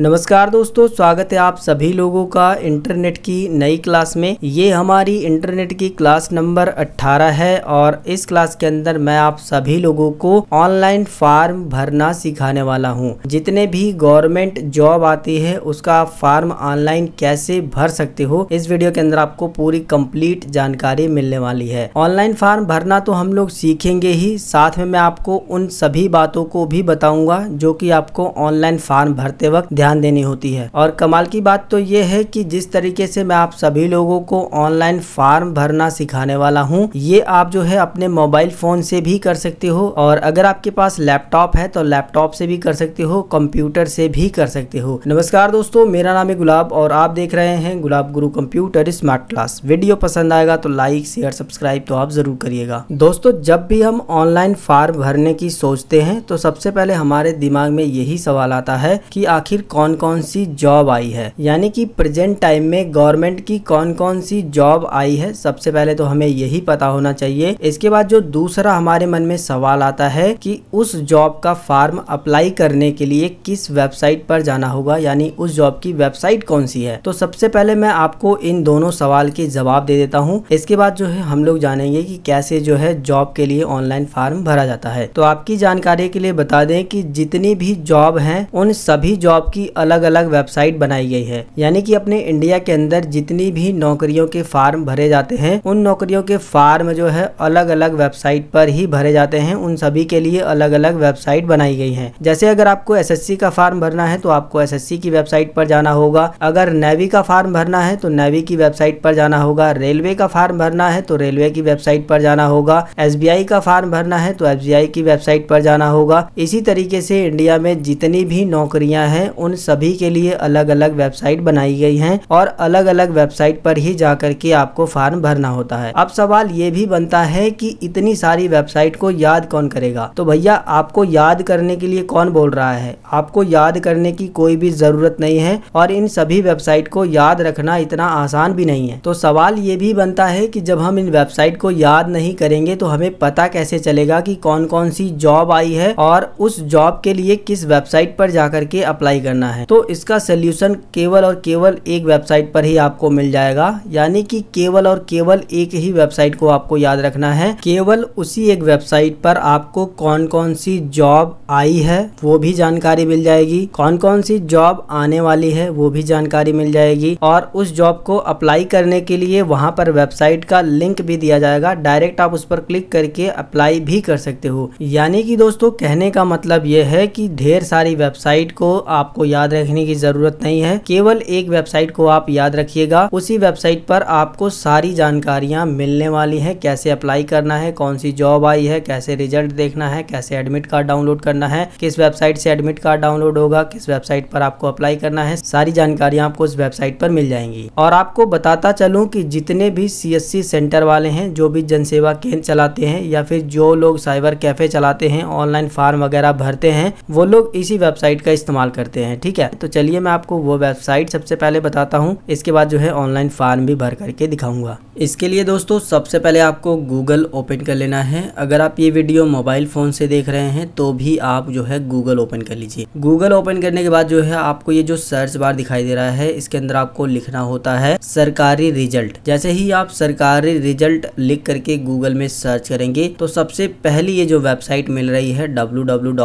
नमस्कार दोस्तों स्वागत है आप सभी लोगों का इंटरनेट की नई क्लास में ये हमारी इंटरनेट की क्लास नंबर 18 है और इस क्लास के अंदर मैं आप सभी लोगों को ऑनलाइन फॉर्म भरना सिखाने वाला हूँ जितने भी गवर्नमेंट जॉब आती है उसका आप फार्म ऑनलाइन कैसे भर सकते हो इस वीडियो के अंदर आपको पूरी कम्प्लीट जानकारी मिलने वाली है ऑनलाइन फार्म भरना तो हम लोग सीखेंगे ही साथ में मैं आपको उन सभी बातों को भी बताऊंगा जो की आपको ऑनलाइन फार्म भरते वक्त ध्यान देनी होती है और कमाल की बात तो ये है कि जिस तरीके से मैं आप सभी लोगों को ऑनलाइन फॉर्म भरना सिखाने वाला हूँ ये आप जो है अपने मोबाइल फोन से भी कर सकते हो और अगर आपके पास लैपटॉप है तो लैपटॉप से भी कर सकते हो कंप्यूटर से भी कर सकते हो नमस्कार दोस्तों मेरा नाम है गुलाब और आप देख रहे हैं गुलाब गुरु कंप्यूटर स्मार्ट क्लास वीडियो पसंद आएगा तो लाइक शेयर सब्सक्राइब तो आप जरूर करिएगा दोस्तों जब भी हम ऑनलाइन फॉर्म भरने की सोचते हैं तो सबसे पहले हमारे दिमाग में यही सवाल आता है कि आखिर कौन कौन सी जॉब आई है यानी कि प्रेजेंट टाइम में गवर्नमेंट की कौन कौन सी जॉब आई है सबसे पहले तो हमें यही पता होना चाहिए इसके बाद जो दूसरा हमारे मन में सवाल आता है कि उस जॉब का फॉर्म अप्लाई करने के लिए किस वेबसाइट पर जाना होगा यानी उस जॉब की वेबसाइट कौन सी है तो सबसे पहले मैं आपको इन दोनों सवाल के जवाब दे देता हूँ इसके बाद जो है हम लोग जानेंगे कि कैसे जो है जॉब के लिए ऑनलाइन फॉर्म भरा जाता है तो आपकी जानकारी के लिए बता दें कि जितनी भी जॉब हैं उन सभी जॉब की की अलग अलग वेबसाइट बनाई गई है यानी कि अपने इंडिया के अंदर जितनी भी नौकरियों के फार्म भरे जाते हैं उन नौकरियों के फार्म जो है अलग अलग वेबसाइट पर ही भरे जाते हैं उन सभी के लिए अलग अलग वेबसाइट बनाई गई है जैसे अगर आपको एस का फार्म भरना है तो आपको एस की वेबसाइट पर जाना होगा अगर नेवी का फार्म भरना है तो नेवी की वेबसाइट पर जाना होगा रेलवे का फार्म भरना है तो रेलवे की वेबसाइट पर जाना होगा एस का फार्म भरना है तो एस की वेबसाइट पर जाना होगा इसी तरीके से इंडिया में जितनी भी नौकरियां हैं उन उन सभी के लिए अलग अलग वेबसाइट बनाई गई हैं और अलग अलग वेबसाइट पर ही जाकर के आपको फॉर्म भरना होता है अब सवाल ये भी बनता है कि इतनी सारी वेबसाइट को याद कौन करेगा तो भैया आपको याद करने के लिए कौन बोल रहा है आपको याद करने की कोई भी जरूरत नहीं है और इन सभी वेबसाइट को याद रखना इतना आसान भी नहीं है तो सवाल ये भी बनता है कि जब हम इन वेबसाइट को याद नहीं करेंगे तो हमें पता कैसे चलेगा कि कौन कौन सी जॉब आई है और उस जॉब के लिए किस वेबसाइट पर जाकर के अप्लाई करना करना है तो इसका सोल्यूशन केवल और केवल एक वेबसाइट पर ही आपको मिल जाएगा यानी कि केवल और केवल एक ही वेबसाइट को आपको याद रखना है केवल उसी एक वेबसाइट पर आपको कौन कौन सी जॉब आई है वो भी जानकारी मिल जाएगी कौन कौन सी जॉब आने वाली है वो भी जानकारी मिल जाएगी और उस जॉब को अप्लाई करने के लिए वहां पर वेबसाइट का लिंक भी दिया जाएगा डायरेक्ट आप उस पर क्लिक करके अप्लाई भी कर सकते हो यानी कि दोस्तों कहने का मतलब यह है कि ढेर सारी वेबसाइट को आपको याद रखने की जरूरत नहीं है केवल एक वेबसाइट को आप याद रखिएगा उसी वेबसाइट पर आपको सारी जानकारियां मिलने वाली हैं कैसे अप्लाई करना है कौन सी जॉब आई है कैसे रिजल्ट देखना है कैसे एडमिट कार्ड डाउनलोड करना है किस वेबसाइट से एडमिट कार्ड डाउनलोड होगा किस वेबसाइट पर आपको अप्लाई करना है सारी जानकारियां आपको उस वेबसाइट पर मिल जाएंगी और आपको बताता चलूं कि जितने भी सीएससी सेंटर वाले हैं जो भी जनसेवा केंद्र चलाते हैं या फिर जो लोग साइबर कैफे चलाते हैं ऑनलाइन फॉर्म वगैरह भरते हैं वो लोग इसी वेबसाइट का इस्तेमाल करते हैं ठीक है तो चलिए मैं आपको वो वेबसाइट सबसे पहले बताता हूँ इसके बाद जो है ऑनलाइन फॉर्म भी भर करके दिखाऊंगा इसके लिए दोस्तों सबसे पहले आपको गूगल ओपन कर लेना है अगर आप ये वीडियो मोबाइल फ़ोन से देख रहे हैं तो भी आप जो है गूगल ओपन कर लीजिए गूगल ओपन करने के बाद जो है आपको ये जो सर्च बार दिखाई दे रहा है इसके अंदर आपको लिखना होता है सरकारी रिजल्ट जैसे ही आप सरकारी रिजल्ट लिख करके गूगल में सर्च करेंगे तो सबसे पहली ये जो वेबसाइट मिल रही है डब्ल्यू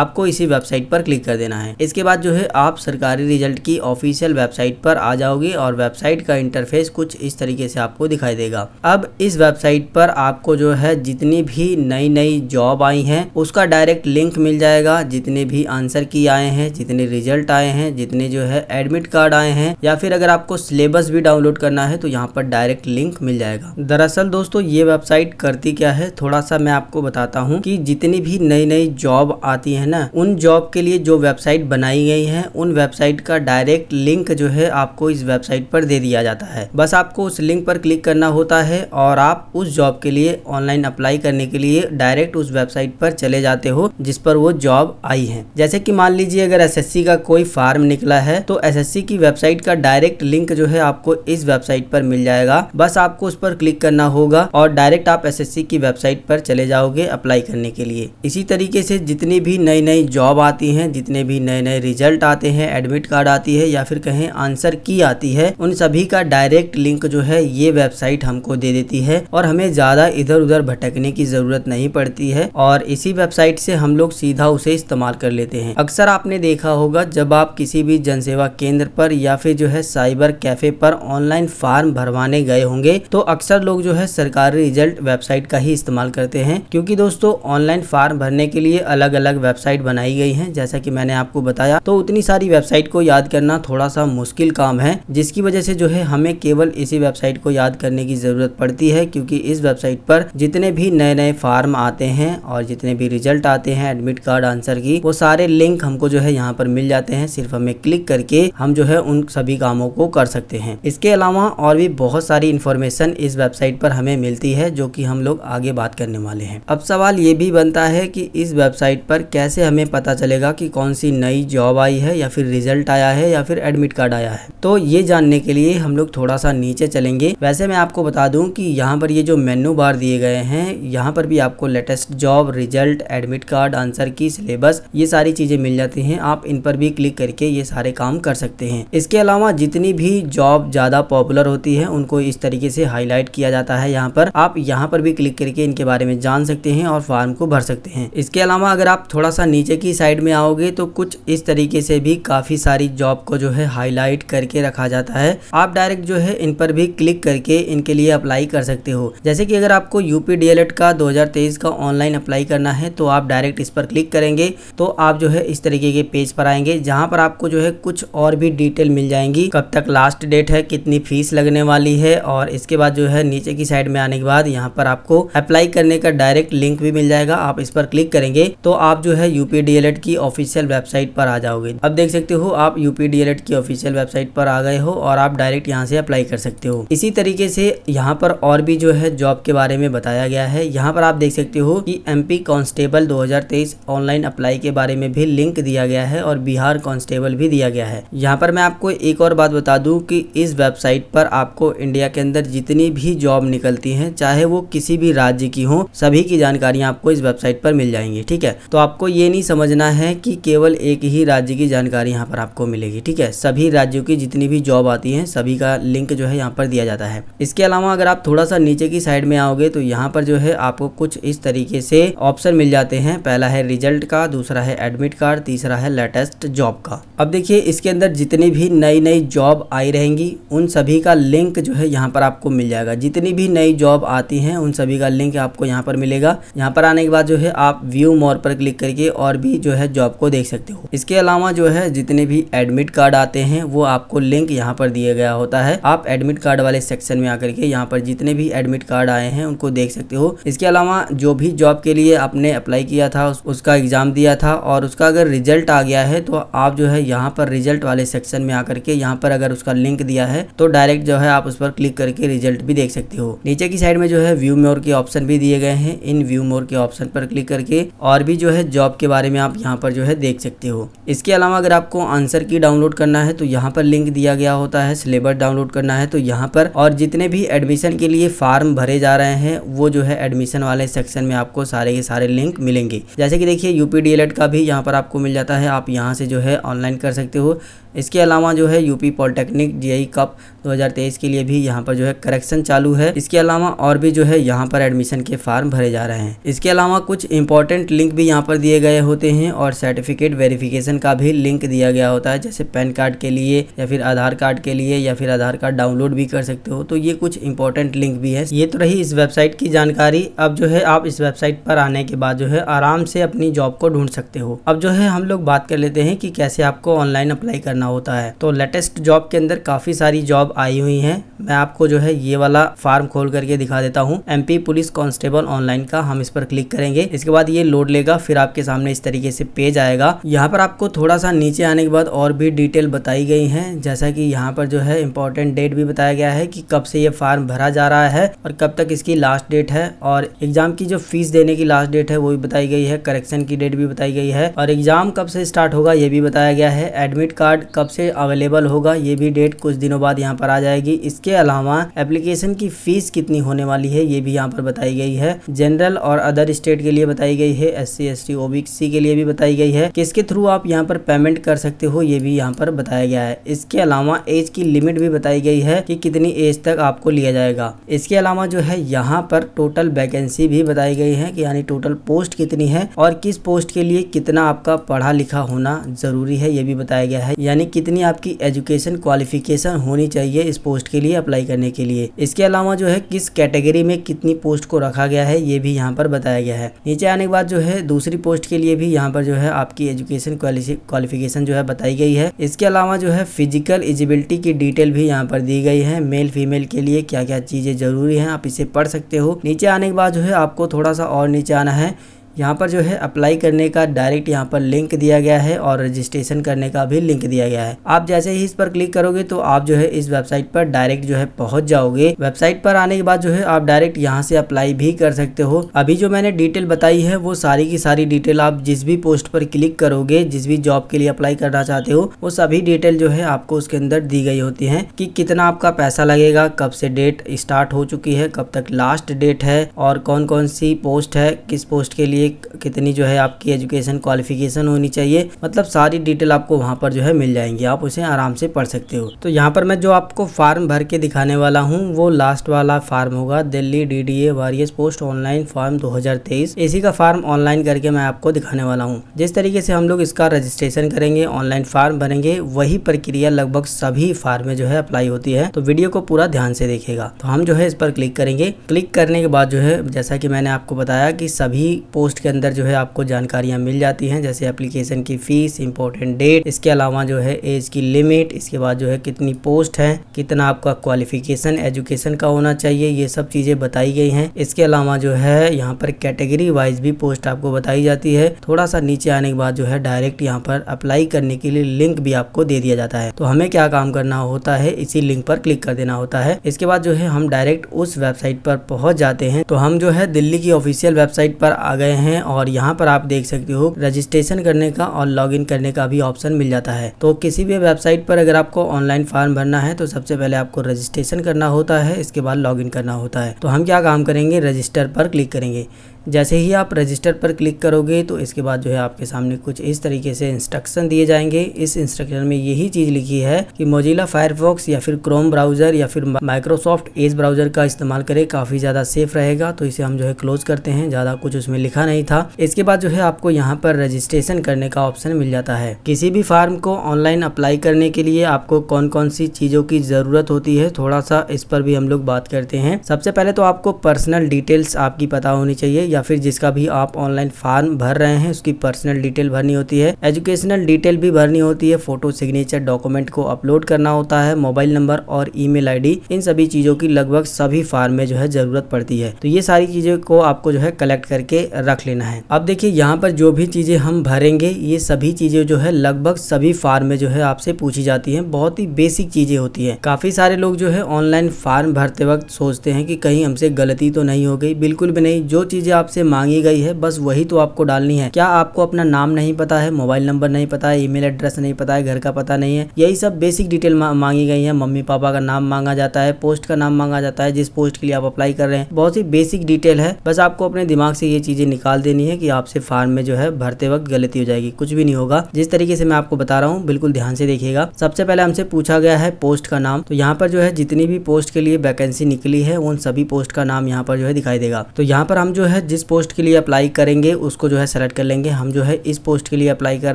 आपको इसी वेबसाइट पर पर क्लिक कर देना है इसके बाद जो है आप सरकारी रिजल्ट की ऑफिशियल वेबसाइट पर आ जाओगे और वेबसाइट का इंटरफेस कुछ इस तरीके से आपको दिखाई देगा अब इस वेबसाइट पर आपको जो है जितनी भी नई नई जॉब आई हैं उसका डायरेक्ट लिंक मिल जाएगा जितने भी आंसर की आए हैं जितने रिजल्ट आए हैं जितने जो है एडमिट कार्ड आए हैं या फिर अगर आपको सिलेबस भी डाउनलोड करना है तो यहाँ पर डायरेक्ट लिंक मिल जाएगा दरअसल दोस्तों ये वेबसाइट करती क्या है थोड़ा सा मैं आपको बताता हूँ कि जितनी भी नई नई जॉब आती है ना उन जॉब के लिए जो वेबसाइट बनाई गई हैं उन वेबसाइट का डायरेक्ट लिंक जो है आपको इस वेबसाइट पर दे दिया जाता है बस आपको उस लिंक पर क्लिक करना होता है और आप उस जॉब के लिए ऑनलाइन अप्लाई करने के लिए डायरेक्ट उस वेबसाइट पर चले जाते हो जिस पर वो जॉब आई है जैसे की मान लीजिए अगर एस का कोई फार्म निकला है तो एस की वेबसाइट का डायरेक्ट लिंक जो है आपको इस वेबसाइट पर मिल जाएगा बस आपको उस पर क्लिक करना होगा और डायरेक्ट आप एस की वेबसाइट पर चले जाओगे अप्लाई करने के लिए इसी तरीके से जितनी भी नई नई जॉब आती है हैं जितने भी नए नए रिजल्ट आते हैं एडमिट कार्ड आती है या फिर कहें आंसर की आती है उन सभी का डायरेक्ट लिंक जो है ये वेबसाइट हमको दे देती है और हमें ज़्यादा इधर उधर भटकने की ज़रूरत नहीं पड़ती है और इसी वेबसाइट से हम लोग सीधा उसे इस्तेमाल कर लेते हैं अक्सर आपने देखा होगा जब आप किसी भी जनसेवा केंद्र पर या फिर जो है साइबर कैफे पर ऑनलाइन फॉर्म भरवाने गए होंगे तो अक्सर लोग जो है सरकारी रिजल्ट वेबसाइट का ही इस्तेमाल करते हैं क्योंकि दोस्तों ऑनलाइन फॉर्म भरने के लिए अलग अलग वेबसाइट बनाई गई है जैसा कि मैंने आपको बताया तो उतनी सारी वेबसाइट को याद करना थोड़ा सा मुश्किल काम है जिसकी वजह से जो है हमें केवल इसी वेबसाइट को याद करने की ज़रूरत पड़ती है क्योंकि इस वेबसाइट पर जितने भी नए नए फार्म आते हैं और जितने भी रिजल्ट आते हैं एडमिट कार्ड आंसर की वो सारे लिंक हमको जो है यहाँ पर मिल जाते हैं सिर्फ हमें क्लिक करके हम जो है उन सभी कामों को कर सकते हैं इसके अलावा और भी बहुत सारी इन्फॉर्मेशन इस वेबसाइट पर हमें मिलती है जो कि हम लोग आगे बात करने वाले हैं अब सवाल ये भी बनता है कि इस वेबसाइट पर कैसे हमें पता चलेगा कि कौन सी नई जॉब आई है या फिर रिजल्ट आया है या फिर एडमिट कार्ड आया है तो ये जानने के लिए हम लोग थोड़ा सा नीचे चलेंगे वैसे मैं आपको बता दूं कि यहाँ पर ये जो मेन्यू बार दिए गए हैं यहाँ पर भी आपको latest job result admit card answer key syllabus ये सारी चीज़ें मिल जाती हैं आप इन पर भी क्लिक करके ये सारे काम कर सकते हैं इसके अलावा जितनी भी जॉब ज़्यादा पॉपुलर होती है उनको इस तरीके से हाईलाइट किया जाता है यहाँ पर आप यहाँ पर भी क्लिक करके इनके बारे में जान सकते हैं और फॉर्म को भर सकते हैं इसके अलावा अगर आप थोड़ा सा नीचे की साइड में आओ जाओगे तो कुछ इस तरीके से भी काफ़ी सारी जॉब को जो है हाईलाइट करके रखा जाता है आप डायरेक्ट जो है इन पर भी क्लिक करके इनके लिए अप्लाई कर सकते हो जैसे कि अगर आपको यूपी डीएलएड e का 2023 का ऑनलाइन अप्लाई करना है तो आप डायरेक्ट इस पर क्लिक करेंगे तो आप जो है इस तरीके के पेज पर आएंगे जहाँ पर आपको जो है कुछ और भी डिटेल मिल जाएंगी कब तक लास्ट डेट है कितनी फीस लगने वाली है और इसके बाद जो है नीचे की साइड में आने के बाद यहाँ पर आपको अप्लाई करने का डायरेक्ट लिंक भी मिल जाएगा आप इस पर क्लिक करेंगे तो आप जो है यूपी डीएलएड e की ऑफिस ऑफिशियल वेबसाइट पर आ जाओगे अब देख सकते हो आप यूपी डीएलएड e की ऑफिशियल वेबसाइट पर आ गए हो और आप डायरेक्ट यहाँ से अप्लाई कर सकते हो इसी तरीके से यहाँ पर और भी जो है जॉब के बारे में बताया गया है यहाँ पर आप देख सकते हो कि एमपी कांस्टेबल 2023 ऑनलाइन अप्लाई के बारे में भी लिंक दिया गया है और बिहार कांस्टेबल भी दिया गया है यहाँ पर मैं आपको एक और बात बता दू की इस वेबसाइट पर आपको इंडिया के अंदर जितनी भी जॉब निकलती है चाहे वो किसी भी राज्य की हो सभी की जानकारियां आपको इस वेबसाइट पर मिल जाएंगी ठीक है तो आपको ये नहीं समझना है कि केवल एक ही राज्य की जानकारी यहाँ पर आपको मिलेगी ठीक है सभी राज्यों की जितनी भी जॉब आती है सभी का लिंक जो है यहाँ पर दिया जाता है इसके अलावा अगर आप थोड़ा सा नीचे की साइड में आओगे तो यहाँ पर जो है आपको कुछ इस तरीके से ऑप्शन मिल जाते हैं पहला है रिजल्ट का दूसरा है एडमिट कार्ड तीसरा है लेटेस्ट जॉब का अब देखिए इसके अंदर जितनी भी नई नई जॉब आई रहेंगी उन सभी का लिंक जो है यहाँ पर आपको मिल जाएगा जितनी भी नई जॉब आती है उन सभी का लिंक आपको यहाँ पर मिलेगा यहाँ पर आने के बाद जो है आप व्यू मोर पर क्लिक करके और भी जो है जॉब आपको देख सकते हो इसके अलावा जो है जितने भी एडमिट कार्ड आते हैं वो आपको लिंक यहाँ पर दिया गया होता है आप एडमिट कार्ड वाले सेक्शन में आकर के यहाँ पर जितने भी एडमिट कार्ड आए हैं उनको देख सकते हो इसके अलावा जो भी जॉब के लिए आपने अप्लाई किया था उसका एग्जाम दिया था और उसका अगर रिजल्ट आ गया है तो आप जो है यहाँ पर रिजल्ट वाले सेक्शन में आकर के यहाँ पर अगर उसका लिंक दिया है तो डायरेक्ट जो है आप उस पर क्लिक करके रिजल्ट भी देख सकते हो नीचे की साइड में जो है व्यू मोर के ऑप्शन भी दिए गए हैं इन व्यू मोर के ऑप्शन पर क्लिक करके और भी जो है जॉब के बारे में आप यहाँ पर जो है देख सकते हो इसके अलावा अगर आपको आंसर की डाउनलोड करना है तो यहाँ पर लिंक दिया गया होता है सिलेबस डाउनलोड करना है तो यहाँ पर और जितने भी एडमिशन के लिए फॉर्म भरे जा रहे हैं वो जो है एडमिशन वाले सेक्शन में आपको सारे के सारे लिंक मिलेंगे जैसे कि देखिए यूपी डी का भी यहाँ पर आपको मिल जाता है आप यहाँ से जो है ऑनलाइन कर सकते हो इसके अलावा जो है यूपी पॉलिटेक्निक जे कप 2023 के लिए भी यहाँ पर जो है करेक्शन चालू है इसके अलावा और भी जो है यहाँ पर एडमिशन के फॉर्म भरे जा रहे हैं इसके अलावा कुछ इंपॉर्टेंट लिंक भी यहाँ पर दिए गए होते हैं और सर्टिफिकेट वेरिफिकेशन का भी लिंक दिया गया होता है जैसे पैन कार्ड के लिए या फिर आधार कार्ड के लिए या फिर आधार कार्ड डाउनलोड भी कर सकते हो तो ये कुछ इंपॉर्टेंट लिंक भी है ये तो रही इस वेबसाइट की जानकारी अब जो है आप इस वेबसाइट पर आने के बाद जो है आराम से अपनी जॉब को ढूंढ सकते हो अब जो है हम लोग बात कर लेते हैं कि कैसे आपको ऑनलाइन अप्लाई करना करना होता है तो लेटेस्ट जॉब के अंदर काफ़ी सारी जॉब आई हुई हैं मैं आपको जो है ये वाला फॉर्म खोल करके दिखा देता हूँ एमपी पुलिस कांस्टेबल ऑनलाइन का हम इस पर क्लिक करेंगे इसके बाद ये लोड लेगा फिर आपके सामने इस तरीके से पेज आएगा यहाँ पर आपको थोड़ा सा नीचे आने के बाद और भी डिटेल बताई गई है जैसा कि यहाँ पर जो है इम्पोर्टेंट डेट भी बताया गया है कि कब से ये फॉर्म भरा जा रहा है और कब तक इसकी लास्ट डेट है और एग्जाम की जो फीस देने की लास्ट डेट है वो भी बताई गई है करेक्शन की डेट भी बताई गई है और एग्जाम कब से स्टार्ट होगा ये भी बताया गया है एडमिट कार्ड कब से अवेलेबल होगा ये भी डेट कुछ दिनों बाद यहाँ पर आ जाएगी इसके अलावा एप्लीकेशन की फीस कितनी होने वाली है ये भी यहाँ पर बताई गई है जनरल और अदर स्टेट के लिए बताई गई है एस सी एस टी के लिए भी बताई गई है किसके थ्रू आप यहाँ पर पेमेंट कर सकते हो ये भी यहाँ पर बताया गया है इसके अलावा एज की लिमिट भी बताई गई है कि कितनी एज तक आपको लिया जाएगा इसके अलावा जो है यहाँ पर टोटल वैकेंसी भी बताई गई है की यानी टोटल पोस्ट कितनी है और किस पोस्ट के लिए कितना आपका पढ़ा लिखा होना जरूरी है ये भी बताया गया है यानी यानी कितनी आपकी एजुकेशन क्वालिफिकेशन होनी चाहिए इस पोस्ट के लिए अप्लाई करने के लिए इसके अलावा जो है किस कैटेगरी में कितनी पोस्ट को रखा गया है ये भी यहाँ पर बताया गया है नीचे आने के बाद जो है दूसरी पोस्ट के लिए भी यहाँ पर जो है आपकी एजुकेशन क्वालिफिकेशन जो है बताई गई है इसके अलावा जो है फिजिकल एजिबिलिटी की डिटेल भी यहाँ पर दी गई है मेल फीमेल के लिए क्या क्या चीज़ें जरूरी है आप इसे पढ़ सकते हो नीचे आने के बाद जो है आपको थोड़ा सा और नीचे आना है यहाँ पर जो है अप्लाई करने का डायरेक्ट यहाँ पर लिंक दिया गया है और रजिस्ट्रेशन करने का भी लिंक दिया गया है आप जैसे ही इस पर क्लिक करोगे तो आप जो है इस वेबसाइट पर डायरेक्ट जो है पहुंच जाओगे वेबसाइट पर आने के बाद जो है आप डायरेक्ट यहाँ से अप्लाई भी कर सकते हो अभी जो मैंने डिटेल बताई है वो सारी की सारी डिटेल आप जिस भी पोस्ट पर क्लिक करोगे जिस भी जॉब के लिए अप्लाई करना चाहते हो वो सभी डिटेल जो है आपको उसके अंदर दी गई होती है कि कितना आपका पैसा लगेगा कब से डेट स्टार्ट हो चुकी है कब तक लास्ट डेट है और कौन कौन सी पोस्ट है किस पोस्ट के लिए एक कितनी जो है आपकी एजुकेशन क्वालिफिकेशन होनी चाहिए मतलब सारी डिटेल आपको वहाँ पर जो है मिल जाएंगी आप उसे आराम से पढ़ सकते हो तो यहाँ पर मैं जो आपको फार्म भर के दिखाने वाला हूँ वो लास्ट वाला फार्म होगा Delhi D D A various post online form 2023 इसी का फार्म ऑनलाइन करके मैं आपको दिखाने वाला हूँ जिस तरीके से हम लोग इसका रजिस्ट्रेशन करेंगे ऑनलाइन फार्म भरेंगे वही प्रक्रिया लगभग सभी फार्म में जो है अप्लाई होती है तो वीडियो को पूरा ध्यान से देखेगा तो हम जो है इस पर क्लिक करेंगे क्लिक करने के बाद जो है जैसा कि मैंने आपको बताया कि सभी पोस्ट टेक्स्ट के अंदर जो है आपको जानकारियाँ मिल जाती हैं जैसे एप्लीकेशन की फ़ीस इंपॉर्टेंट डेट इसके अलावा जो है एज की लिमिट इसके बाद जो है कितनी पोस्ट है कितना आपका क्वालिफिकेशन एजुकेशन का होना चाहिए ये सब चीज़ें बताई गई हैं इसके अलावा जो है यहाँ पर कैटेगरी वाइज भी पोस्ट आपको बताई जाती है थोड़ा सा नीचे आने के बाद जो है डायरेक्ट यहाँ पर अप्लाई करने के लिए लिंक भी आपको दे दिया जाता है तो हमें क्या काम करना होता है इसी लिंक पर क्लिक कर देना होता है इसके बाद जो है हम डायरेक्ट उस वेबसाइट पर पहुंच जाते हैं तो हम जो है दिल्ली की ऑफिशियल वेबसाइट पर आ गए हैं हैं और यहाँ पर आप देख सकते हो रजिस्ट्रेशन करने का और लॉगिन करने का भी ऑप्शन मिल जाता है तो किसी भी वेबसाइट पर अगर आपको ऑनलाइन फॉर्म भरना है तो सबसे पहले आपको रजिस्ट्रेशन करना होता है इसके बाद इन करना होता है तो हम क्या काम करेंगे रजिस्टर पर क्लिक करेंगे जैसे ही आप रजिस्टर पर क्लिक करोगे तो इसके बाद जो है आपके सामने कुछ इस तरीके से इंस्ट्रक्शन दिए जाएंगे इस इंस्ट्रक्शन में यही चीज़ लिखी है कि मोजिला फायरफॉक्स या फिर क्रोम ब्राउज़र या फिर माइक्रोसॉफ्ट एज ब्राउज़र का इस्तेमाल करें काफ़ी ज़्यादा सेफ रहेगा तो इसे हम जो है क्लोज करते हैं ज़्यादा कुछ उसमें लिखा नहीं था इसके बाद जो है आपको यहाँ पर रजिस्ट्रेशन करने का ऑप्शन मिल जाता है किसी भी फार्म को ऑनलाइन अप्लाई करने के लिए आपको कौन कौन सी चीज़ों की ज़रूरत होती है थोड़ा सा इस पर भी हम लोग बात करते हैं सबसे पहले तो आपको पर्सनल डिटेल्स आपकी पता होनी चाहिए या फिर जिसका भी आप ऑनलाइन फॉर्म भर रहे हैं उसकी पर्सनल डिटेल भरनी होती है एजुकेशनल डिटेल भी भरनी होती है फोटो सिग्नेचर डॉक्यूमेंट को अपलोड करना होता है मोबाइल नंबर और ईमेल मेल इन सभी चीजों की लगभग सभी फार्म में जो है जरूरत पड़ती है तो ये सारी चीजों को आपको जो है कलेक्ट करके रख लेना है अब देखिए यहाँ पर जो भी चीजें हम भरेंगे ये सभी चीजें जो है लगभग सभी फार्म में जो है आपसे पूछी जाती है बहुत ही बेसिक चीजें होती है काफी सारे लोग जो है ऑनलाइन फार्म भरते वक्त सोचते हैं कि कहीं हमसे गलती तो नहीं हो गई बिल्कुल भी नहीं जो चीजें आप आपसे मांगी गई है बस वही तो आपको डालनी है क्या आपको अपना नाम नहीं पता है मोबाइल नंबर नहीं पता है ईमेल एड्रेस नहीं पता है घर का पता नहीं है यही सब बेसिक डिटेल मांगी गई है मम्मी पापा का नाम मांगा जाता है पोस्ट का नाम मांगा जाता है जिस पोस्ट के लिए आप अप्लाई कर रहे हैं बहुत ही बेसिक डिटेल है बस आपको अपने दिमाग से ये चीजें निकाल देनी है कि आपसे फार्म में जो है भरते वक्त गलती हो जाएगी कुछ भी नहीं होगा जिस तरीके से मैं आपको बता रहा हूँ बिल्कुल ध्यान से देखिएगा सबसे पहले हमसे पूछा गया है पोस्ट का नाम तो यहाँ पर जो है जितनी भी पोस्ट के लिए वैकेंसी निकली है उन सभी पोस्ट का नाम यहाँ पर जो है दिखाई देगा तो यहाँ पर हम जो है जिस पोस्ट के लिए अप्लाई करेंगे उसको जो है सेलेक्ट कर लेंगे हम जो है इस पोस्ट के लिए अप्लाई कर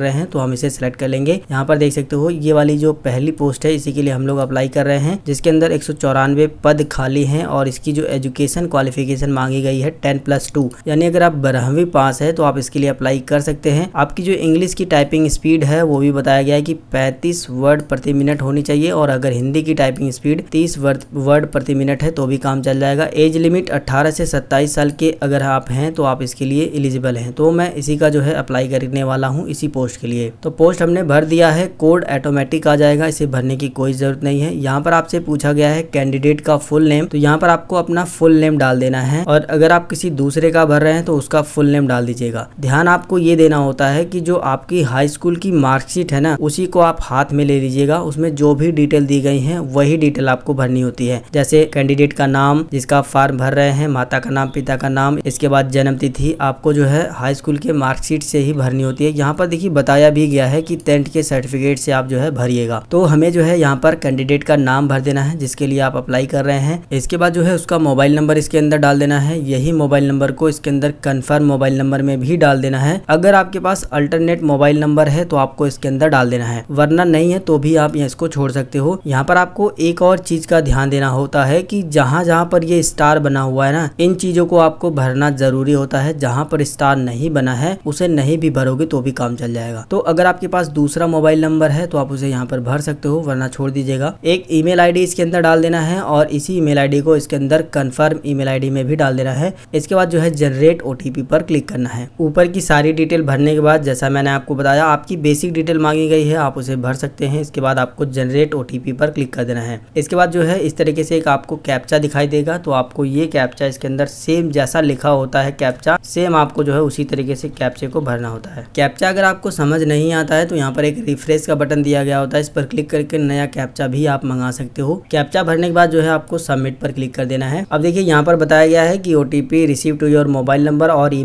रहे हैं तो हम इसे सेलेक्ट कर लेंगे यहाँ पर देख सकते हो ये वाली जो पहली पोस्ट है इसी के लिए हम लोग अप्लाई कर रहे हैं जिसके अंदर एक पद खाली हैं और इसकी जो एजुकेशन क्वालिफिकेशन मांगी गई है टेन प्लस टू यानी अगर आप बारहवीं पास है तो आप इसके लिए अप्लाई कर सकते हैं आपकी जो इंग्लिश की टाइपिंग स्पीड है वो भी बताया गया है कि पैंतीस वर्ड प्रति मिनट होनी चाहिए और अगर हिंदी की टाइपिंग स्पीड तीस वर्ड प्रति मिनट है तो भी काम चल जाएगा एज लिमिट अट्ठारह से सत्ताईस साल के अगर आप हैं तो आप इसके लिए एलिजिबल हैं तो मैं इसी का जो है अप्लाई करने वाला हूँ इसी पोस्ट के लिए तो पोस्ट हमने भर दिया है कोड ऑटोमेटिक आ जाएगा इसे भरने की कोई ज़रूरत नहीं है यहाँ पर आपसे पूछा गया है कैंडिडेट का फुल नेम तो यहाँ पर आपको अपना फुल नेम डाल देना है और अगर आप किसी दूसरे का भर रहे हैं तो उसका फुल नेम डाल दीजिएगा ध्यान आपको ये देना होता है कि जो आपकी हाई स्कूल की मार्कशीट है ना उसी को आप हाथ में ले लीजिएगा उसमें जो भी डिटेल दी गई है वही डिटेल आपको भरनी होती है जैसे कैंडिडेट का नाम जिसका फॉर्म भर रहे हैं माता का नाम पिता का नाम इसके बाद जन्मतिथि आपको जो है हाई स्कूल के मार्कशीट से ही भरनी होती है यहाँ पर देखिए बताया भी गया है कि टेंट के सर्टिफिकेट से आप जो है भरिएगा तो हमें जो है यहाँ पर कैंडिडेट का नाम भर देना है जिसके लिए आप अप्लाई कर रहे हैं इसके बाद जो है उसका मोबाइल नंबर इसके अंदर डाल देना है यही मोबाइल नंबर को इसके अंदर कन्फर्म मोबाइल नंबर में भी डाल देना है अगर आपके पास अल्टरनेट मोबाइल नंबर है तो आपको इसके अंदर डाल देना है वरना नहीं है तो भी आप इसको छोड़ सकते हो यहाँ पर आपको एक और चीज का ध्यान देना होता है कि जहाँ जहाँ पर ये स्टार बना हुआ है ना इन चीजों को आपको भरना ज़रूरी होता है जहाँ पर स्टार नहीं बना है उसे नहीं भी भरोगे तो भी काम चल जाएगा तो अगर आपके पास दूसरा मोबाइल नंबर है तो आप उसे यहाँ पर भर सकते हो वरना छोड़ दीजिएगा एक ई मेल इसके अंदर डाल देना है और इसी ई मेल को इसके अंदर कन्फर्म ई मेल में भी डाल देना है इसके बाद जो है जनरेट ओ पर क्लिक करना है ऊपर की सारी डिटेल भरने के बाद जैसा मैंने आपको बताया आपकी बेसिक डिटेल मांगी गई है आप उसे भर सकते हैं इसके बाद आपको जनरेट ओ पर क्लिक कर देना है इसके बाद जो है इस तरीके से एक आपको कैप्चा दिखाई देगा तो आपको ये कैप्चा इसके अंदर सेम जैसा लिखा होता होता है कैप्चा सेम आपको जो है उसी तरीके से कैप्चे को भरना होता है कैप्चा अगर आपको समझ नहीं आता है तो यहाँ पर एक रिफ्रेश का बटन दिया गया होता है इस पर क्लिक करके नया कैप्चा भी आप मंगा सकते हो कैप्चा भरने के बाद जो है आपको सबमिट पर क्लिक कर देना है अब देखिए यहाँ पर बताया गया है कि O receive to your mobile number और ई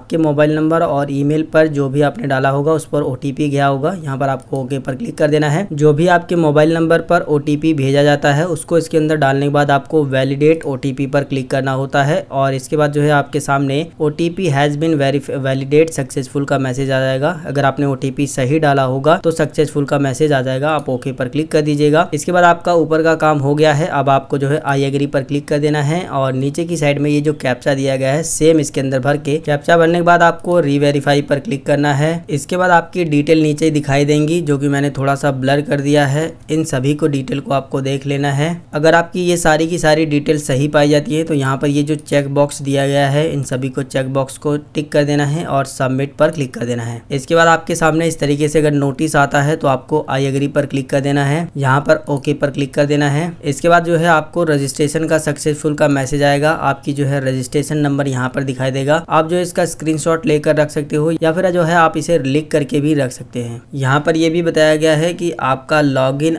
आपके मोबाइल नंबर और ई पर जो भी आपने डाला होगा उस पर ओ गया होगा यहाँ पर आपको ओके पर क्लिक कर देना है जो भी आपके मोबाइल नंबर पर ओ भेजा जाता है उसको इसके अंदर डालने के बाद आपको वैलिडेट ओ पर क्लिक करना होता है और इसके बाद जो है आपके सामने O T P has been validate successful का मैसेज आ जाएगा अगर आपने ओ टी पी सही डाला होगा तो सक्सेसफुल का मैसेज आ जाएगा आप ओके पर क्लिक कर दीजिएगा इसके बाद आपका ऊपर का काम हो गया है अब आपको जो है आई एग्री पर क्लिक कर देना है और नीचे की साइड में ये जो कैप्चा दिया गया है सेम इसके अंदर भर के कैप्चा भरने के बाद आपको रीवेरीफाई पर क्लिक करना है इसके बाद आपकी डिटेल नीचे दिखाई देंगी जो कि मैंने थोड़ा सा ब्लर कर दिया है इन सभी को डिटेल को आपको देख लेना है अगर आपकी ये सारी की सारी डिटेल सही पाई जाती है तो यहाँ पर ये जो चेक बॉक्स दिया गया है इन सभी को चेक बॉक्स को टिक कर देना है और सबमिट पर क्लिक कर देना है इसके बाद आपके सामने इस तरीके से अगर नोटिस आता है तो आपको आई एग्री पर क्लिक कर देना है यहाँ पर ओके पर क्लिक कर देना है इसके बाद जो है आपको रजिस्ट्रेशन का सक्सेसफुल का मैसेज आएगा आपकी जो है रजिस्ट्रेशन नंबर यहाँ पर दिखाई देगा आप जो इसका स्क्रीन लेकर रख सकते हो या फिर जो है आप इसे लिख करके भी रख सकते हैं यहाँ पर यह भी बताया गया है कि आपका लॉग इन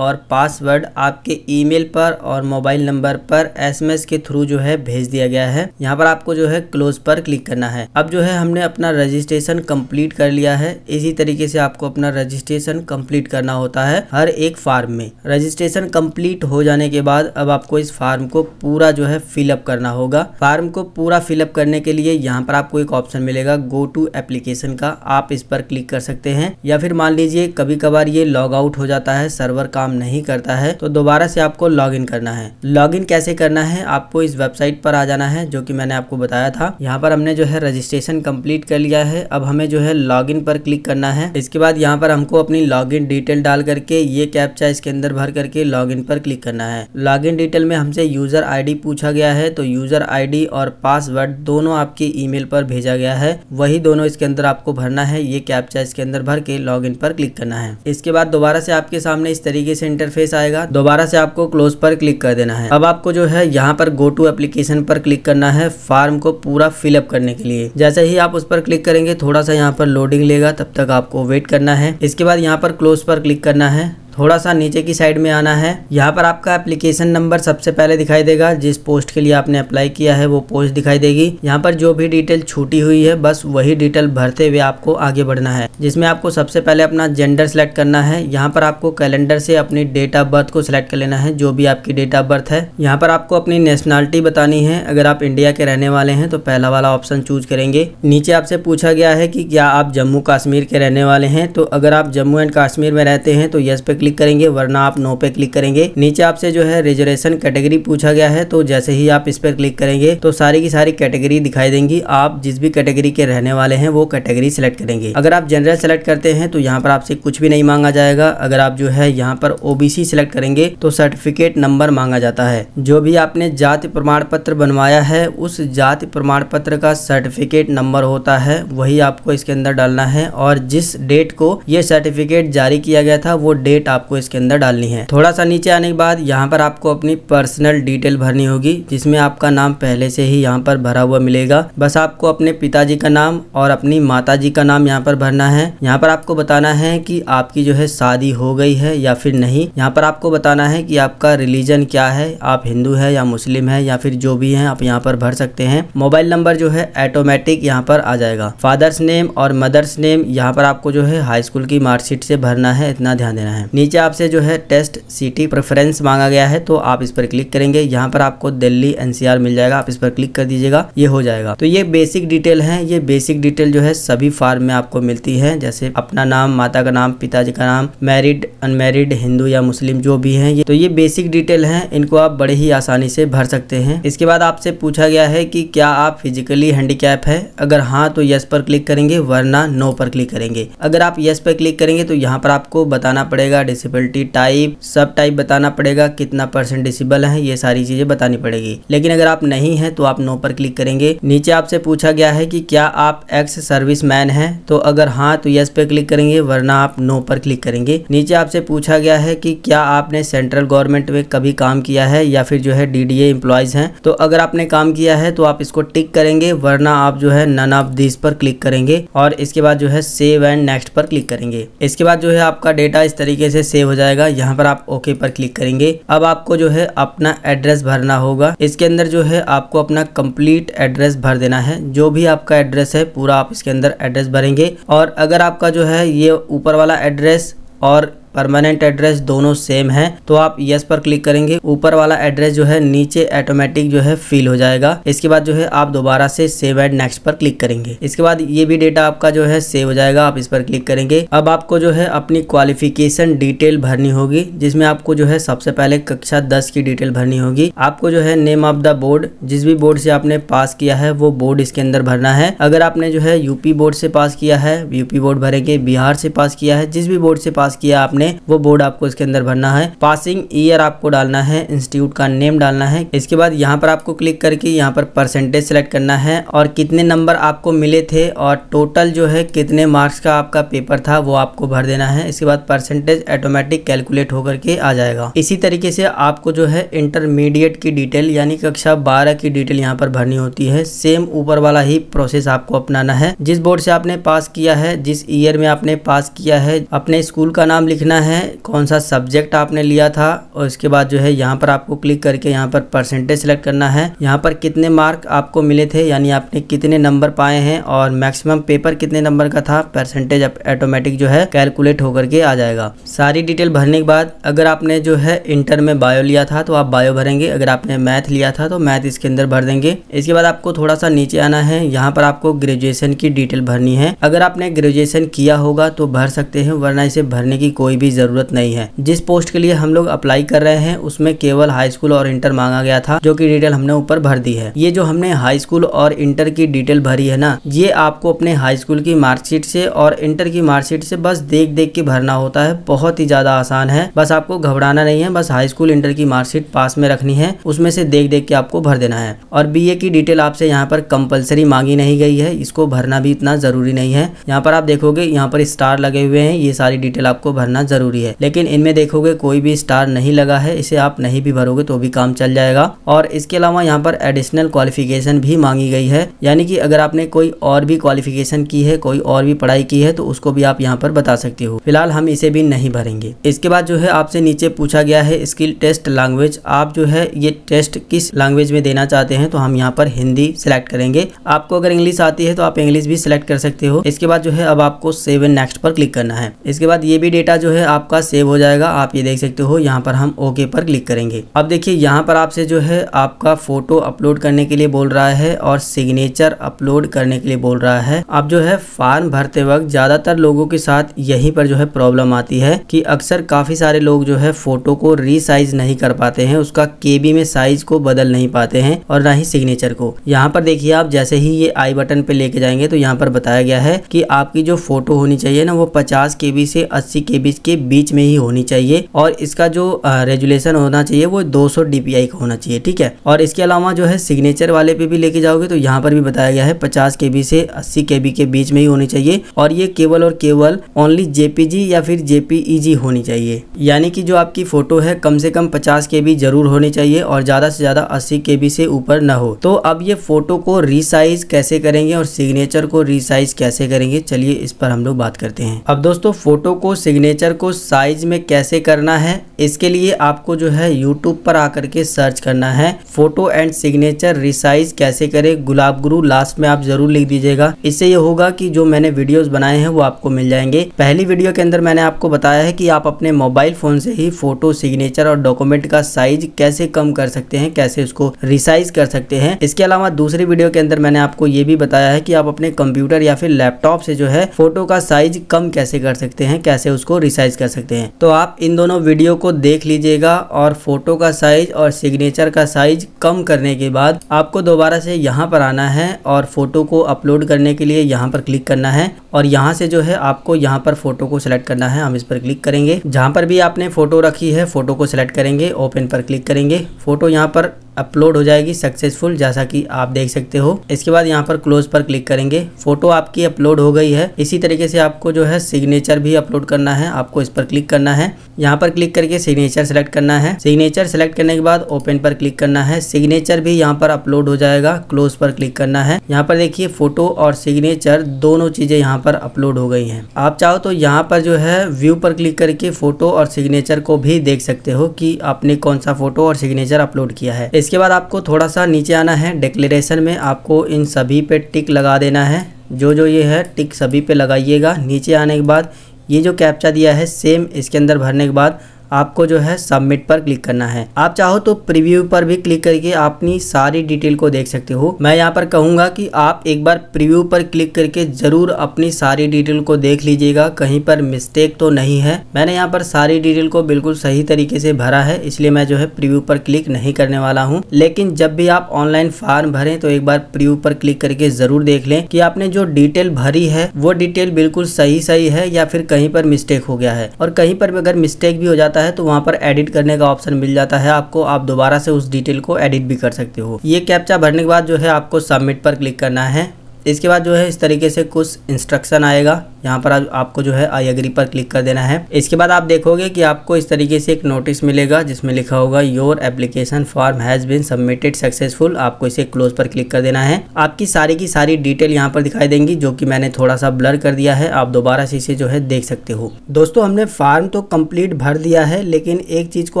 और पासवर्ड आपके ई पर और मोबाइल नंबर पर एस के थ्रू जो है भेज दिया गया है यहाँ पर आप आपको जो है क्लोज पर क्लिक करना है अब जो है हमने अपना रजिस्ट्रेशन कंप्लीट कर लिया है इसी तरीके से आपको अपना रजिस्ट्रेशन कंप्लीट करना होता है हर एक फार्म में रजिस्ट्रेशन कंप्लीट हो जाने के बाद अब आपको इस फार्म को पूरा जो है फिलअप करना होगा फार्म को पूरा फिलअप करने के लिए यहाँ पर आपको एक ऑप्शन मिलेगा गो टू एप्लीकेशन का आप इस पर क्लिक कर सकते हैं या फिर मान लीजिए कभी कभार ये लॉग आउट हो जाता है सर्वर काम नहीं करता है तो दोबारा से आपको लॉग इन करना है लॉग इन कैसे करना है आपको इस वेबसाइट पर आ जाना है जो की मैंने आपको आपको बताया था यहाँ पर हमने जो है रजिस्ट्रेशन कंप्लीट कर लिया है अब हमें जो है लॉगिन पर क्लिक करना है इसके बाद यहाँ पर हमको अपनी लॉगिन डिटेल डाल करके ये कैप्चा इसके अंदर भर करके लॉगिन पर क्लिक करना है लॉगिन डिटेल में हमसे यूजर आईडी पूछा गया है तो यूजर आईडी और पासवर्ड दोनों आपके ईमेल पर भेजा गया है वही दोनों इसके अंदर आपको भरना है ये कैप्चा इसके अंदर भर के लॉगिन पर क्लिक करना है इसके बाद दोबारा से आपके सामने इस तरीके से इंटरफेस आएगा दोबारा से आपको क्लोज पर क्लिक कर देना है अब आपको जो है यहाँ पर गो टू एप्लीकेशन पर क्लिक करना है फास्ट फार्म को पूरा फिलअप करने के लिए जैसे ही आप उस पर क्लिक करेंगे थोड़ा सा यहाँ पर लोडिंग लेगा तब तक आपको वेट करना है इसके बाद यहाँ पर क्लोज पर क्लिक करना है थोड़ा सा नीचे की साइड में आना है यहाँ पर आपका एप्लीकेशन नंबर सबसे पहले दिखाई देगा जिस पोस्ट के लिए आपने अप्लाई किया है वो पोस्ट दिखाई देगी यहाँ पर जो भी डिटेल छूटी हुई है बस वही डिटेल भरते हुए आपको आगे बढ़ना है जिसमें आपको सबसे पहले अपना जेंडर सेलेक्ट करना है यहाँ पर आपको कैलेंडर से अपनी डेट ऑफ बर्थ को सिलेक्ट कर लेना है जो भी आपकी डेट ऑफ बर्थ है यहाँ पर आपको अपनी नेशनलिटी बतानी है अगर आप इंडिया के रहने वाले हैं तो पहला वाला ऑप्शन चूज करेंगे नीचे आपसे पूछा गया है कि क्या आप जम्मू कश्मीर के रहने वाले हैं तो अगर आप जम्मू एंड कश्मीर में रहते हैं तो यस पे क्लिक करेंगे वरना आप नो पे क्लिक करेंगे नीचे आपसे जो है रिजर्वेशन कैटेगरी पूछा गया है तो जैसे ही आप इस पर क्लिक करेंगे तो सारी की सारी कैटेगरी दिखाई देंगी आप जिस भी कैटेगरी के रहने वाले हैं वो कैटेगरी सेलेक्ट करेंगे अगर आप जनरल सेलेक्ट करते हैं तो यहाँ पर आपसे कुछ भी नहीं मांगा जाएगा अगर आप जो है यहाँ पर ओबीसी सेलेक्ट करेंगे तो सर्टिफिकेट नंबर मांगा जाता है जो भी आपने जाति प्रमाण पत्र बनवाया है उस जाति प्रमाण पत्र का सर्टिफिकेट नंबर होता है वही आपको इसके अंदर डालना है और जिस डेट को ये सर्टिफिकेट जारी किया गया था वो डेट आपको इसके अंदर डालनी है थोड़ा सा नीचे आने के बाद यहाँ पर आपको अपनी पर्सनल डिटेल भरनी होगी जिसमें आपका नाम पहले से ही यहाँ पर भरा हुआ मिलेगा बस आपको अपने पिताजी का नाम और अपनी माता का नाम यहाँ पर भरना है यहाँ पर आपको बताना है की आपकी जो है शादी हो गई है या फिर नहीं यहाँ पर आपको बताना है की आपका रिलीजन क्या है आप हिंदू है या मुस्लिम है या फिर जो भी है आप यहाँ पर भर सकते हैं मोबाइल नंबर जो है ऑटोमेटिक यहाँ पर आ जाएगा फादर्स नेम और मदर्स नेम यहाँ पर आपको जो है हाई स्कूल की मार्कशीट से भरना है इतना ध्यान देना है नीचे आपसे जो है टेस्ट सिटी प्रेफरेंस मांगा गया है तो आप इस पर क्लिक करेंगे यहाँ पर आपको दिल्ली एनसीआर मिल जाएगा आप इस पर क्लिक कर दीजिएगा ये हो जाएगा तो ये बेसिक डिटेल है ये बेसिक डिटेल जो है सभी फार्म में आपको मिलती है जैसे अपना नाम माता का नाम पिताजी का नाम मैरिड अनमेरिड हिंदू या मुस्लिम जो भी है ये तो ये बेसिक डिटेल है इनको आप बड़े ही आसानी से भर सकते हैं इसके बाद आपसे पूछा गया है कि क्या आप फिजिकली हैंडीकैप है अगर हाँ तो यस पर क्लिक करेंगे वरना नो पर क्लिक करेंगे अगर आप यस पर क्लिक करेंगे तो यहाँ पर आपको बताना पड़ेगा डिसेबिलिटी टाइप सब टाइप बताना पड़ेगा कितना परसेंट डिसेबल है ये सारी चीज़ें बतानी पड़ेगी लेकिन अगर आप नहीं है तो आप नो पर क्लिक करेंगे नीचे आपसे पूछा गया है की क्या आप एक्स सर्विस मैन है तो अगर हाँ तो यस पे क्लिक करेंगे वरना आप नो पर क्लिक करेंगे नीचे आपसे पूछा गया है की क्या आपने सेंट्रल गवर्नमेंट में कभी काम किया है या फिर जो है डी डी एम्प्लॉयज़ हैं तो अगर आपने काम किया है तो आप इसको टिक करेंगे वरना आप जो है नन ऑफ दिस पर क्लिक करेंगे और इसके बाद जो है सेव एंड नेक्स्ट पर क्लिक करेंगे इसके बाद जो है आपका डेटा इस तरीके से से सेव हो जाएगा यहाँ पर आप ओके पर क्लिक करेंगे अब आपको जो है अपना एड्रेस भरना होगा इसके अंदर जो है आपको अपना कंप्लीट एड्रेस भर देना है जो भी आपका एड्रेस है पूरा आप इसके अंदर एड्रेस भरेंगे और अगर आपका जो है ये ऊपर वाला एड्रेस और परमानेंट एड्रेस दोनों सेम है तो आप यस पर क्लिक करेंगे ऊपर वाला एड्रेस जो है नीचे ऑटोमेटिक जो है फिल हो जाएगा इसके बाद जो है आप दोबारा से सेव एड नेक्स्ट पर क्लिक करेंगे इसके बाद ये भी डेटा आपका जो है सेव हो जाएगा आप इस पर क्लिक करेंगे अब आपको जो है अपनी क्वालिफिकेशन डिटेल भरनी होगी जिसमें आपको जो है सबसे पहले कक्षा दस की डिटेल भरनी होगी आपको जो है नेम ऑफ द बोर्ड जिस भी बोर्ड से आपने पास किया है वो बोर्ड इसके अंदर भरना है अगर आपने जो है यूपी बोर्ड से पास किया है यूपी बोर्ड भरेंगे बिहार से पास किया है जिस भी बोर्ड से पास किया आपने सामने वो बोर्ड आपको इसके अंदर भरना है पासिंग ईयर आपको डालना है इंस्टीट्यूट का नेम डालना है इसके बाद यहाँ पर आपको क्लिक करके यहाँ पर परसेंटेज सेलेक्ट करना है और कितने नंबर आपको मिले थे और टोटल जो है कितने मार्क्स का आपका पेपर था वो आपको भर देना है इसके बाद परसेंटेज ऑटोमेटिक कैलकुलेट होकर के आ जाएगा इसी तरीके से आपको जो है इंटरमीडिएट की डिटेल यानी कक्षा बारह की डिटेल यहाँ पर भरनी होती है सेम ऊपर वाला ही प्रोसेस आपको अपनाना है जिस बोर्ड से आपने पास किया है जिस ईयर में आपने पास किया है अपने स्कूल का नाम लिखना देखना है कौन सा सब्जेक्ट आपने लिया था और इसके बाद जो है यहाँ पर आपको क्लिक करके यहाँ पर परसेंटेज सेलेक्ट करना है यहाँ पर कितने मार्क आपको मिले थे यानी आपने कितने नंबर पाए हैं और मैक्सिमम पेपर कितने नंबर का था परसेंटेज ऑटोमेटिक जो है कैलकुलेट होकर के आ जाएगा सारी डिटेल भरने के बाद अगर आपने जो है इंटर में बायो लिया था तो आप बायो भरेंगे अगर आपने मैथ लिया था तो मैथ इसके अंदर भर देंगे इसके बाद आपको थोड़ा सा नीचे आना है यहाँ पर आपको ग्रेजुएशन की डिटेल भरनी है अगर आपने ग्रेजुएशन किया होगा तो भर सकते हैं वरना इसे भरने की कोई भी ज़रूरत नहीं है जिस पोस्ट के लिए हम लोग अप्लाई कर रहे हैं उसमें केवल हाई स्कूल और इंटर मांगा गया था जो की डिटेल हमने ऊपर भर दी है ये जो हमने हाई स्कूल और इंटर की डिटेल भरी है ना ये आपको अपने हाई स्कूल की मार्कशीट से और इंटर की मार्कशीट से बस देख देख के भरना होता है बहुत ही ज़्यादा आसान है बस आपको घबराना नहीं है बस हाई स्कूल इंटर की मार्कशीट पास में रखनी है उसमें से देख देख के आपको भर देना है और बीए की डिटेल आपसे यहाँ पर कंपलसरी मांगी नहीं गई है इसको भरना भी इतना ज़रूरी नहीं है यहाँ पर आप देखोगे यहाँ पर स्टार लगे हुए हैं ये सारी डिटेल आपको भरना ज़रूरी है लेकिन इनमें देखोगे कोई भी स्टार नहीं लगा है इसे आप नहीं भी भरोगे तो भी काम चल जाएगा और इसके अलावा यहाँ पर एडिशनल क्वालिफिकेशन भी मांगी गई है यानी कि अगर आपने कोई और भी क्वालिफिकेशन की है कोई और भी पढ़ाई की है तो उसको भी आप यहाँ पर बता सकते हो फिलहाल हम इसे भी नहीं भरेंगे इसके बाद जो है आपसे नीचे पूछा गया है स्किल टेस्ट लैंग्वेज आप जो है ये टेस्ट किस लैंग्वेज में देना चाहते हैं तो हम यहाँ पर हिंदी सिलेक्ट करेंगे आपको अगर इंग्लिश आती है तो आप इंग्लिश भी सिलेक्ट कर सकते हो इसके बाद जो है अब आपको सेवन नेक्स्ट पर क्लिक करना है इसके बाद ये भी डेटा जो है है आपका सेव हो जाएगा आप ये देख सकते हो यहाँ पर हम ओके पर क्लिक करेंगे अब देखिए यहाँ पर आपसे जो है आपका फोटो अपलोड करने के लिए बोल रहा है और सिग्नेचर अपलोड करने के लिए बोल रहा है अब जो है फॉर्म भरते वक्त ज्यादातर लोगों के साथ यही पर जो है प्रॉब्लम आती है की अक्सर काफी सारे लोग जो है फोटो को रिसाइज नहीं कर पाते हैं उसका के में साइज को बदल नहीं पाते हैं और ना ही सिग्नेचर को यहाँ पर देखिए आप जैसे ही ये आई बटन पे लेके जाएंगे तो यहाँ पर बताया गया है कि आपकी जो फोटो होनी चाहिए ना वो पचास के से अस्सी के के के बीच में ही होनी चाहिए और इसका जो रेजुलेशन होना चाहिए वो 200 dpi का होना चाहिए ठीक है और इसके अलावा जो है सिग्नेचर वाले पे भी लेके जाओगे तो यहाँ पर भी बताया गया है पचास के से अस्सी के के बीच में ही होनी चाहिए और ये केवल और केवल ओनली जेपीजी या फिर जेपीईजी होनी चाहिए यानी कि जो आपकी फोटो है कम से कम पचास के जरूर होनी चाहिए और ज्यादा से ज्यादा अस्सी के से ऊपर न हो तो अब ये फोटो को रिसाइज कैसे करेंगे और सिग्नेचर को रिसाइज कैसे करेंगे चलिए इस पर हम लोग बात करते हैं अब दोस्तों फोटो को सिग्नेचर को साइज में कैसे करना है इसके लिए आपको जो है यूट्यूब पर आकर के सर्च करना है फोटो एंड सिग्नेचर रिसाइज कैसे करें गुलाब गुरु लास्ट में आप जरूर लिख दीजिएगा इससे ये होगा कि जो मैंने वीडियोस बनाए हैं वो आपको मिल जाएंगे पहली वीडियो के अंदर मैंने आपको बताया है कि आप अपने मोबाइल फोन से ही फोटो सिग्नेचर और डॉक्यूमेंट का साइज कैसे कम कर सकते हैं कैसे उसको रिसाइज कर सकते हैं इसके अलावा दूसरी वीडियो के अंदर मैंने आपको ये भी बताया है की आप अपने कंप्यूटर या फिर लैपटॉप से जो है फोटो का साइज कम कैसे कर सकते हैं कैसे उसको रिसाइज एक्सरसाइज कर सकते हैं तो आप इन दोनों वीडियो को देख लीजिएगा और फोटो का साइज और सिग्नेचर का साइज कम करने के बाद आपको दोबारा से यहाँ पर आना है और फोटो को अपलोड करने के लिए यहाँ पर क्लिक करना है और यहाँ से जो है आपको यहाँ पर फोटो को सिलेक्ट करना है हम इस पर क्लिक करेंगे जहाँ पर भी आपने फोटो रखी है फोटो को सिलेक्ट करेंगे ओपन पर क्लिक करेंगे फोटो यहाँ पर अपलोड हो जाएगी सक्सेसफुल जैसा कि आप देख सकते हो इसके बाद यहाँ पर क्लोज पर क्लिक करेंगे फोटो आपकी अपलोड हो गई है इसी तरीके से आपको जो है सिग्नेचर भी अपलोड करना है आपको इस पर क्लिक करना है यहाँ पर क्लिक करके सिग्नेचर सेलेक्ट करना है सिग्नेचर सेलेक्ट करने के बाद ओपन पर क्लिक करना है सिग्नेचर भी यहाँ पर अपलोड हो जाएगा क्लोज पर क्लिक करना है यहाँ पर देखिए फोटो और सिग्नेचर दोनों चीजें यहाँ पर अपलोड हो गई है आप चाहो तो यहाँ पर जो है व्यू पर क्लिक करके फोटो और सिग्नेचर को भी देख सकते हो की आपने कौन सा फोटो और सिग्नेचर अपलोड किया है इसके बाद आपको थोड़ा सा नीचे आना है डिक्लेरेशन में आपको इन सभी पे टिक लगा देना है जो जो ये है टिक सभी पे लगाइएगा नीचे आने के बाद ये जो कैप्चा दिया है सेम इसके अंदर भरने के बाद आपको जो है सबमिट पर क्लिक करना है आप चाहो तो प्रीव्यू पर भी क्लिक करके अपनी सारी डिटेल को देख सकते हो मैं यहाँ पर कहूंगा कि आप एक बार प्रीव्यू पर क्लिक करके ज़रूर अपनी सारी डिटेल को देख लीजिएगा कहीं पर मिस्टेक तो नहीं है मैंने यहाँ पर सारी डिटेल को बिल्कुल सही तरीके से भरा है इसलिए मैं जो है प्रीव्यू पर क्लिक नहीं करने वाला हूँ लेकिन जब भी आप ऑनलाइन फॉर्म भरे तो एक बार प्रीव्यू पर क्लिक करके ज़रूर देख ले कि आपने जो डिटेल भरी है वो डिटेल बिल्कुल सही सही है या फिर कहीं पर मिस्टेक हो गया है और कहीं पर अगर मिस्टेक भी हो जाता जाता है तो वहाँ पर एडिट करने का ऑप्शन मिल जाता है आपको आप दोबारा से उस डिटेल को एडिट भी कर सकते हो ये कैप्चा भरने के बाद जो है आपको सबमिट पर क्लिक करना है इसके बाद जो है इस तरीके से कुछ इंस्ट्रक्शन आएगा यहाँ पर आप, आपको जो है आई एग्री पर क्लिक कर देना है इसके बाद आप देखोगे कि आपको इस तरीके से एक नोटिस मिलेगा जिसमें लिखा होगा your application form has been submitted successful आपको इसे क्लोज पर क्लिक कर देना है आपकी सारी की सारी डिटेल यहाँ पर दिखाई देंगी जो की मैंने थोड़ा सा ब्लर कर दिया है आप दोबारा से इसे जो है देख सकते हो दोस्तों हमने फॉर्म तो कम्प्लीट भर दिया है लेकिन एक चीज़ को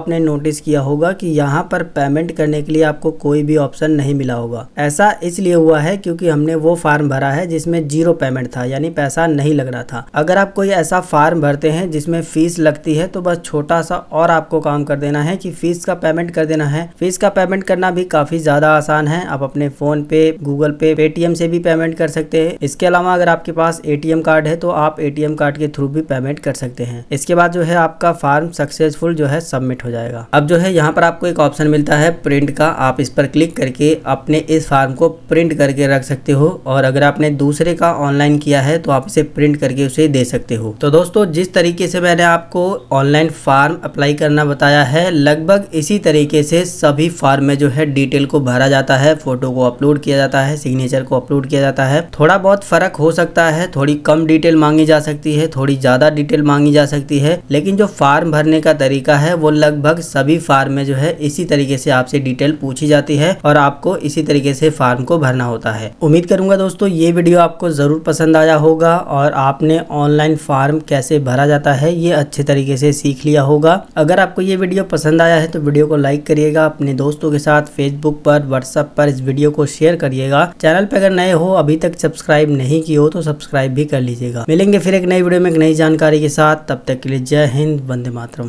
आपने नोटिस किया होगा की यहाँ पर पेमेंट करने के लिए आपको कोई भी ऑप्शन नहीं मिला होगा ऐसा इसलिए हुआ है क्योंकि हमने वो फार्म भरा है जिसमें जीरो पेमेंट था यानी पैसा नहीं लग रहा था अगर आप कोई ऐसा फार्म भरते हैं जिसमें फीस लगती है तो बस छोटा सा और आपको काम कर देना है कि फीस का पेमेंट कर देना है फीस का पेमेंट करना भी काफी ज्यादा आसान है आप अपने फोन पे गूगल पे पेटीएम से भी पेमेंट कर सकते हैं इसके अलावा अगर आपके पास एटीएम कार्ड है तो आप एटीएम कार्ड के थ्रू भी पेमेंट कर सकते हैं इसके बाद जो है आपका फार्म सक्सेसफुल जो है सबमिट हो जाएगा अब जो है यहाँ पर आपको एक ऑप्शन मिलता है प्रिंट का आप इस पर क्लिक करके अपने इस फार्म को प्रिंट करके रख सकते हो और अगर आपने दूसरे का ऑनलाइन किया है तो आप इसे प्रिंट करके उसे दे सकते हो तो दोस्तों जिस तरीके से मैंने आपको ऑनलाइन फार्म अप्लाई करना बताया है लगभग इसी तरीके से सभी फार्म में जो है डिटेल को भरा जाता है फोटो को अपलोड किया जाता है सिग्नेचर को अपलोड किया जाता है थोड़ा बहुत फर्क हो सकता है थोड़ी कम डिटेल मांगी जा सकती है थोड़ी ज़्यादा डिटेल मांगी जा सकती है लेकिन जो फार्म भरने का तरीका है वो लगभग सभी फार्म में जो है इसी तरीके से आपसे डिटेल पूछी जाती है और आपको इसी तरीके से फार्म को भरना होता है उम्मीद करूंगा दोस्तों ये वीडियो आपको ज़रूर पसंद आया होगा और आपने ऑनलाइन फार्म कैसे भरा जाता है ये अच्छे तरीके से सीख लिया होगा अगर आपको ये वीडियो पसंद आया है तो वीडियो को लाइक करिएगा अपने दोस्तों के साथ फेसबुक पर व्हाट्सअप पर इस वीडियो को शेयर करिएगा चैनल पर अगर नए हो अभी तक सब्सक्राइब नहीं की हो तो सब्सक्राइब भी कर लीजिएगा मिलेंगे फिर एक नई वीडियो में एक नई जानकारी के साथ तब तक के लिए जय हिंद वंदे मातरम